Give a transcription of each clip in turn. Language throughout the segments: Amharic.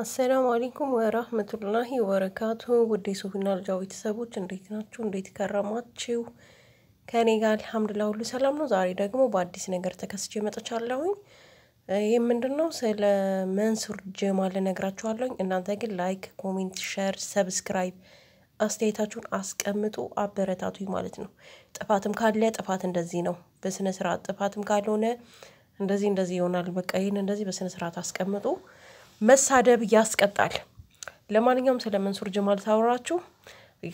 አሰላሙ አሌይኩም ወራህመቱላሂ ወበረካቱ። ውድ ሱፍና ልጃ ቤተሰቦች እንዴት ናችሁ? እንዴት ከረማችሁ? ከኔ ጋር አልሐምዱሊላህ ሁሉ ሰላም ነው። ዛሬ ደግሞ በአዲስ ነገር ተከስቼ መጥቻለሁኝ። ይህ ምንድን ነው? ስለ መንሱር ጀማል እነግራችኋለሁኝ። እናንተ ግን ላይክ፣ ኮሜንት፣ ሸር፣ ሰብስክራይብ አስተያየታችሁን አስቀምጡ፣ አበረታቱኝ ማለት ነው። ጥፋትም ካለ ጥፋት እንደዚህ ነው በስነ ስርዓት፣ ጥፋትም ካልሆነ እንደዚህ እንደዚህ ይሆናል። በቃ ይህን እንደዚህ በስነ ስርዓት አስቀምጡ። መሳደብ ያስቀጣል። ለማንኛውም ስለ መንሱር ጀማል ታወራችሁ።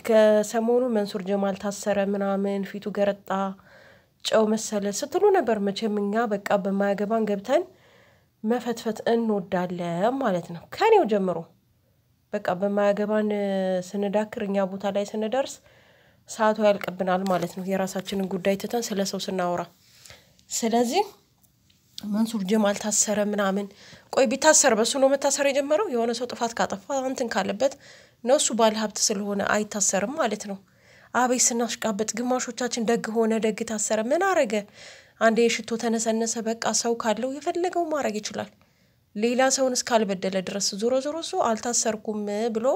ከሰሞኑ መንሱር ጀማል ታሰረ ምናምን ፊቱ ገረጣ ጨው መሰለ ስትሉ ነበር። መቼም እኛ በቃ በማያገባን ገብተን መፈትፈት እንወዳለን ማለት ነው። ከኔው ጀምሮ በቃ በማያገባን ስንዳክር እኛ ቦታ ላይ ስንደርስ ሰዓቱ ያልቅብናል ማለት ነው። የራሳችንን ጉዳይ ትተን ስለ ሰው ስናወራ ስለዚህ መንሱር ጀማል ታሰረ ምናምን። ቆይ ቢታሰር በሱ ነው መታሰር የጀመረው? የሆነ ሰው ጥፋት ካጠፋ እንትን ካለበት ነው እሱ ባለ ሀብት ስለሆነ አይታሰርም ማለት ነው። አቤት ስናሽቃበጥ! ግማሾቻችን ደግ ሆነ ደግ ታሰረ። ምን አረገ? አንድ የሽቶ ተነሰነሰ። በቃ ሰው ካለው የፈለገው ማድረግ ይችላል። ሌላ ሰውን እስካልበደለ ድረስ ዞሮ ዞሮ እሱ አልታሰርኩም ብሎ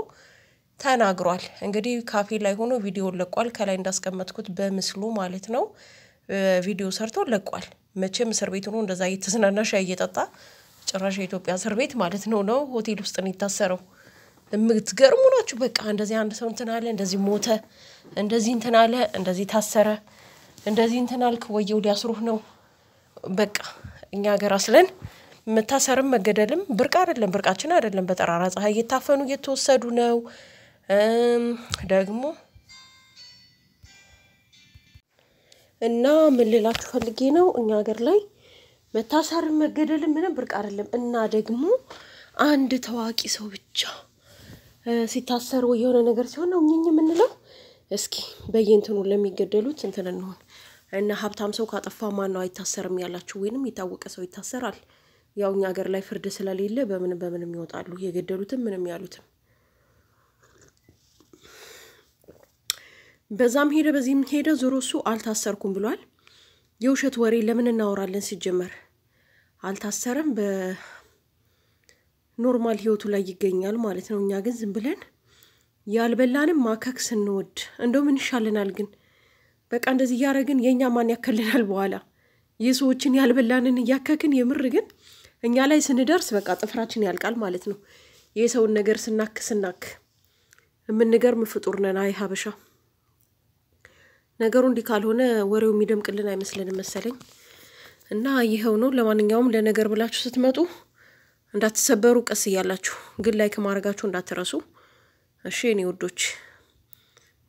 ተናግሯል። እንግዲህ ካፌ ላይ ሆኖ ቪዲዮ ለቋል። ከላይ እንዳስቀመጥኩት በምስሉ ማለት ነው። ቪዲዮ ሰርቶ ለቋል። መቼም እስር ቤት ሆኖ እንደዛ እየተዝናና ሻይ እየጠጣ ጭራሽ የኢትዮጵያ እስር ቤት ማለት ነው ነው ሆቴል ውስጥ ነው የታሰረው። የምትገርሙ ናችሁ። በቃ እንደዚህ አንድ ሰው እንትን አለ፣ እንደዚህ ሞተ፣ እንደዚህ እንትን አለ፣ እንደዚህ ታሰረ፣ እንደዚህ እንትን አልክ፣ ወየው ሊያስሩህ ነው። በቃ እኛ ሀገር አስለን መታሰርም መገደልም ብርቅ አይደለም፣ ብርቃችን አይደለም። በጠራራ ፀሐይ እየታፈኑ እየተወሰዱ ነው ደግሞ እና ምን ልላችሁ ፈልጌ ነው እኛ ሀገር ላይ መታሰር መገደልም ምንም ብርቅ አይደለም። እና ደግሞ አንድ ታዋቂ ሰው ብቻ ሲታሰር ወይ የሆነ ነገር ሲሆን ነው እኝኝ የምንለው። እስኪ በየእንትኑ ለሚገደሉት እንትን እንሆን እና ሀብታም ሰው ካጠፋ ማን ነው አይታሰርም ያላችሁ? ወይንም የታወቀ ሰው ይታሰራል። ያው እኛ ሀገር ላይ ፍርድ ስለሌለ በምንም በምንም ይወጣሉ፣ የገደሉትም ምንም ያሉትም በዛም ሄደ በዚህም ሄደ፣ ዞሮ እሱ አልታሰርኩም ብሏል። የውሸት ወሬ ለምን እናወራለን? ሲጀመር አልታሰረም፣ በኖርማል ህይወቱ ላይ ይገኛል ማለት ነው። እኛ ግን ዝም ብለን ያልበላንም ማከክ ስንወድ እንደው ምን ግን በቃ እንደዚህ እያደረግን የእኛ ማን ያከልናል? በኋላ የሰዎችን ያልበላንን እያከክን የምር ግን እኛ ላይ ስንደርስ በቃ ጥፍራችን ያልቃል ማለት ነው። የሰውን ነገር ስናክ ስናክ የምንገርም ፍጡር ነን። አይ ሀበሻ ነገሩ እንዲህ ካልሆነ ወሬው የሚደምቅልን አይመስልንም መሰለኝ። እና ይኸው ነው። ለማንኛውም ለነገር ብላችሁ ስትመጡ እንዳትሰበሩ፣ ቀስ እያላችሁ ግን ላይክ ማድረጋችሁ እንዳትረሱ እሺ፣ እኔ ውዶች።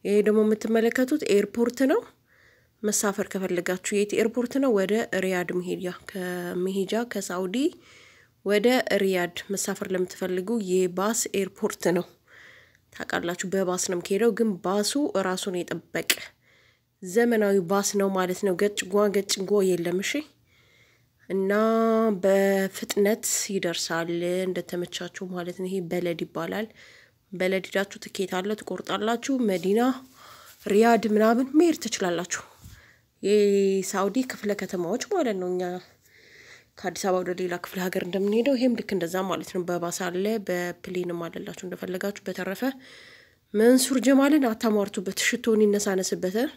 ይሄ ደግሞ የምትመለከቱት ኤርፖርት ነው። መሳፈር ከፈለጋችሁ የት ኤርፖርት ነው? ወደ ሪያድ መሄጃ ከሳውዲ ወደ ሪያድ መሳፈር ለምትፈልጉ የባስ ኤርፖርት ነው። ታውቃላችሁ፣ በባስ ነው የምሄደው፣ ግን ባሱ ራሱን የጠበቀ ዘመናዊ ባስ ነው ማለት ነው። ገጭ ገጭ ገጭጎ የለም። እሺ እና በፍጥነት ይደርሳል እንደተመቻችሁ ማለት ነው። ይሄ በለድ ይባላል። በለድ ዳችሁ ትኬት አለ ትቆርጣላችሁ። መዲና ሪያድ ምናምን መሄድ ትችላላችሁ። የሳውዲ ክፍለ ከተማዎች ማለት ነው። እኛ ከአዲስ አበባ ወደ ሌላ ክፍለ ሀገር እንደምንሄደው ይሄም ልክ እንደዛ ማለት ነው። በባስ አለ፣ በፕሌንም አለላችሁ እንደፈለጋችሁ። በተረፈ መንሱር ጀማልን አታሟርቱበት፣ ሽቶን ይነሳነስበታል።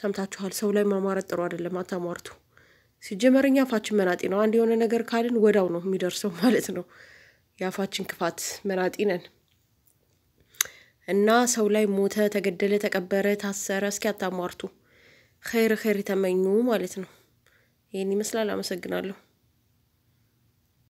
ሰምታችኋል። ሰው ላይ ማማረጥ ጥሩ አይደለም፣ አታሟርቱ። ሲጀመር እኛ አፋችን መናጢ ነው። አንድ የሆነ ነገር ካልን ወዳው ነው የሚደርሰው ማለት ነው። የአፋችን ክፋት መናጢ ነን እና ሰው ላይ ሞተ፣ ተገደለ፣ ተቀበረ፣ ታሰረ፣ እስኪ አታሟርቱ። ኸይር ኸይር የተመኙ ማለት ነው። ይህን ይመስላል። አመሰግናለሁ።